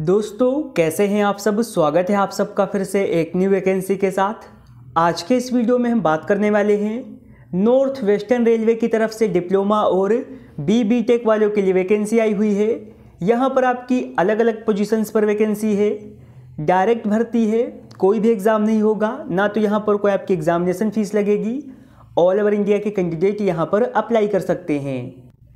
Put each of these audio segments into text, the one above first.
दोस्तों कैसे हैं आप सब स्वागत है आप सबका फिर से एक न्यू वैकेंसी के साथ आज के इस वीडियो में हम बात करने वाले हैं नॉर्थ वेस्टर्न रेलवे की तरफ से डिप्लोमा और बी बी टेक वालों के लिए वैकेंसी आई हुई है यहाँ पर आपकी अलग अलग पोजीशंस पर वैकेंसी है डायरेक्ट भर्ती है कोई भी एग्ज़ाम नहीं होगा ना तो यहाँ पर कोई आपकी एग्ज़ामिनेशन फ़ीस लगेगी ऑल ओवर इंडिया के कैंडिडेट यहाँ पर अप्लाई कर सकते हैं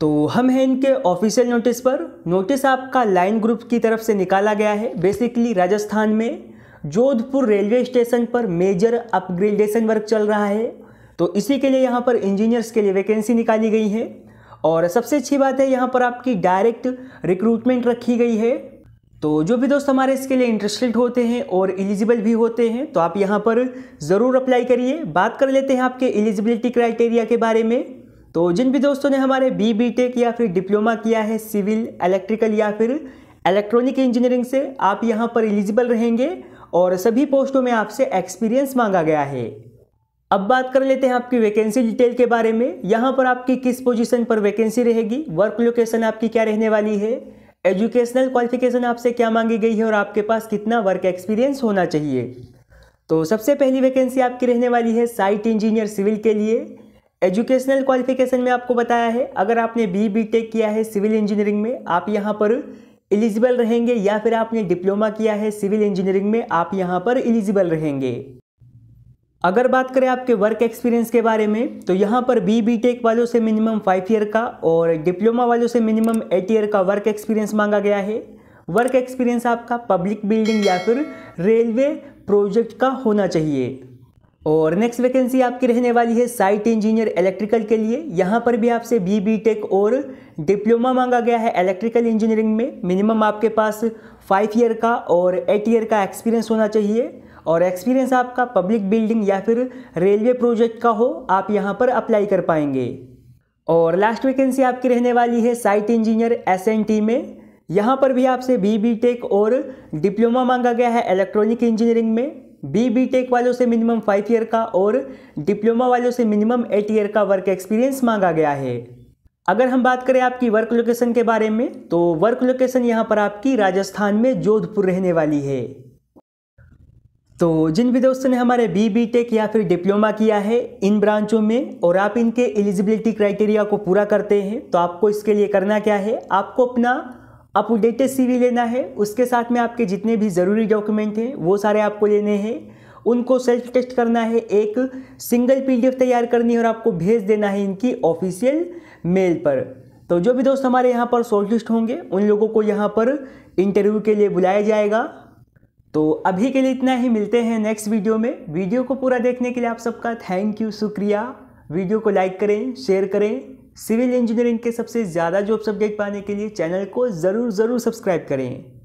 तो हम हैं इनके ऑफिशियल नोटिस पर नोटिस आपका लाइन ग्रुप की तरफ से निकाला गया है बेसिकली राजस्थान में जोधपुर रेलवे स्टेशन पर मेजर अपग्रेडेशन वर्क चल रहा है तो इसी के लिए यहाँ पर इंजीनियर्स के लिए वैकेंसी निकाली गई है और सबसे अच्छी बात है यहाँ पर आपकी डायरेक्ट रिक्रूटमेंट रखी गई है तो जो भी दोस्त हमारे इसके लिए इंटरेस्टेड होते हैं और एलिजिबल भी होते हैं तो आप यहाँ पर ज़रूर अप्लाई करिए बात कर लेते हैं आपके एलिजिबिलिटी क्राइटेरिया के बारे में तो जिन भी दोस्तों ने हमारे बी बी टेक या फिर डिप्लोमा किया है सिविल इलेक्ट्रिकल या फिर इलेक्ट्रॉनिक इंजीनियरिंग से आप यहाँ पर एलिजिबल रहेंगे और सभी पोस्टों में आपसे एक्सपीरियंस मांगा गया है अब बात कर लेते हैं आपकी वैकेंसी डिटेल के बारे में यहाँ पर आपकी किस पोजीशन पर वैकेंसी रहेगी वर्क लोकेशन आपकी क्या रहने वाली है एजुकेशनल क्वालिफिकेशन आपसे क्या मांगी गई है और आपके पास कितना वर्क एक्सपीरियंस होना चाहिए तो सबसे पहली वैकेंसी आपकी रहने वाली है साइट इंजीनियर सिविल के लिए एजुकेशनल क्वालिफिकेशन में आपको बताया है अगर आपने बी बी टेक किया है सिविल इंजीनियरिंग में आप यहाँ पर एलिजिबल रहेंगे या फिर आपने डिप्लोमा किया है सिविल इंजीनियरिंग में आप यहाँ पर एलिजिबल रहेंगे अगर बात करें आपके वर्क एक्सपीरियंस के बारे में तो यहाँ पर बी बी टेक वालों से मिनिमम फाइव ईयर का और डिप्लोमा वालों से मिनिमम एट ईयर का वर्क एक्सपीरियंस मांगा गया है वर्क एक्सपीरियंस आपका पब्लिक बिल्डिंग या फिर रेलवे प्रोजेक्ट का होना चाहिए और नेक्स्ट वैकेंसी आपकी रहने वाली है साइट इंजीनियर इलेक्ट्रिकल के लिए यहाँ पर भी आपसे बी बी टेक और डिप्लोमा मांगा गया है इलेक्ट्रिकल इंजीनियरिंग में मिनिमम आपके पास फाइव ईयर का और एट ईयर का एक्सपीरियंस होना चाहिए और एक्सपीरियंस आपका पब्लिक बिल्डिंग या फिर रेलवे प्रोजेक्ट का हो आप यहाँ पर अप्लाई कर पाएंगे और लास्ट वैकेंसी आपकी रहने वाली है site engineer S N T में यहाँ पर भी आपसे बी बी टेक और डिप्लोमा मांगा गया है इलेक्ट्रॉनिक इंजीनियरिंग में बी बी टेक वालों से मिनिमम फाइव ईयर का और डिप्लोमा वालों से मिनिमम एट ईयर का वर्क एक्सपीरियंस मांगा गया है अगर हम बात करें आपकी वर्क लोकेशन के बारे में तो वर्क लोकेशन यहाँ पर आपकी राजस्थान में जोधपुर रहने वाली है तो जिन भी दोस्तों ने हमारे बी बी टेक या फिर डिप्लोमा किया है इन ब्रांचों में और आप इनके एलिजिबिलिटी क्राइटेरिया को पूरा करते हैं तो आपको इसके लिए करना क्या है आपको अपना अपडेटेड सीवी लेना है उसके साथ में आपके जितने भी ज़रूरी डॉक्यूमेंट हैं वो सारे आपको लेने हैं उनको सेल्फ टेस्ट करना है एक सिंगल पीडीएफ तैयार करनी है और आपको भेज देना है इनकी ऑफिशियल मेल पर तो जो भी दोस्त हमारे यहाँ पर शॉर्टलिस्ट होंगे उन लोगों को यहाँ पर इंटरव्यू के लिए बुलाया जाएगा तो अभी के लिए इतना ही मिलते हैं नेक्स्ट वीडियो में वीडियो को पूरा देखने के लिए आप सबका थैंक यू शुक्रिया वीडियो को लाइक करें शेयर करें सिविल इंजीनियरिंग के सबसे ज़्यादा जॉब सब्जेक्ट पाने के लिए चैनल को ज़रूर ज़रूर सब्सक्राइब करें